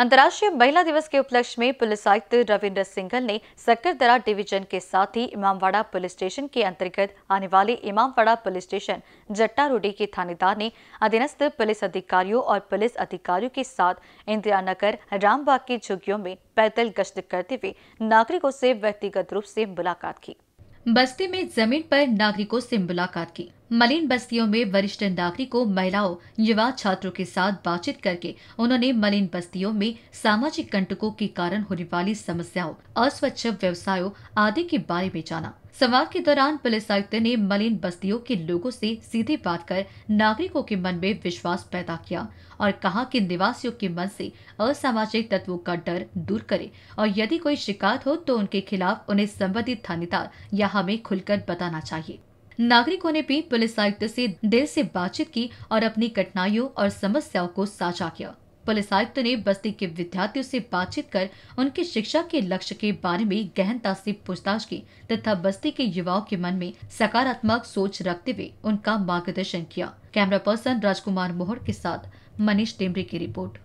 अंतर्राष्ट्रीय महिला दिवस के उपलक्ष्य में पुलिस आयुक्त रविन्द्र सिंघल ने सक्करदरा डिवीजन के साथ ही इमामवाड़ा पुलिस स्टेशन के अंतर्गत आने वाले इमामवाड़ा पुलिस स्टेशन जट्टा रोडी के थानेदार ने अधीनस्थ पुलिस अधिकारियों और पुलिस अधिकारियों के साथ इंदिरा नगर रामबाग की झुग्गियों में पैदल गश्त करते हुए नागरिकों से व्यक्तिगत रूप से मुलाकात की बस्ती में जमीन पर नागरिकों से मुलाकात की मलिन बस्तियों में वरिष्ठ नागरिकों महिलाओं युवा छात्रों के साथ बातचीत करके उन्होंने मलिन बस्तियों में सामाजिक कंटकों के कारण होने वाली समस्याओं अस्वच्छ व्यवसायों आदि के बारे में जाना संवाद के दौरान पुलिस आयुक्त ने मलिन बस्तियों के लोगों से सीधे बात कर नागरिकों के मन में विश्वास पैदा किया और कहा कि निवासियों के मन से असामाजिक तत्वों का डर दूर करें और यदि कोई शिकायत हो तो उनके खिलाफ उन्हें संबंधित थानेदार या हमें खुलकर बताना चाहिए नागरिकों ने भी पुलिस आयुक्त से दिल से बातचीत की और अपनी कठिनाइयों और समस्याओं को साझा किया पुलिस आयुक्त ने बस्ती के विद्यार्थियों से बातचीत कर उनकी शिक्षा के लक्ष्य के बारे में गहनता से पूछताछ की तथा बस्ती के युवाओं के मन में सकारात्मक सोच रखते हुए उनका मार्गदर्शन किया कैमरा पर्सन राजकुमार मोहर के साथ मनीष टेमरी की रिपोर्ट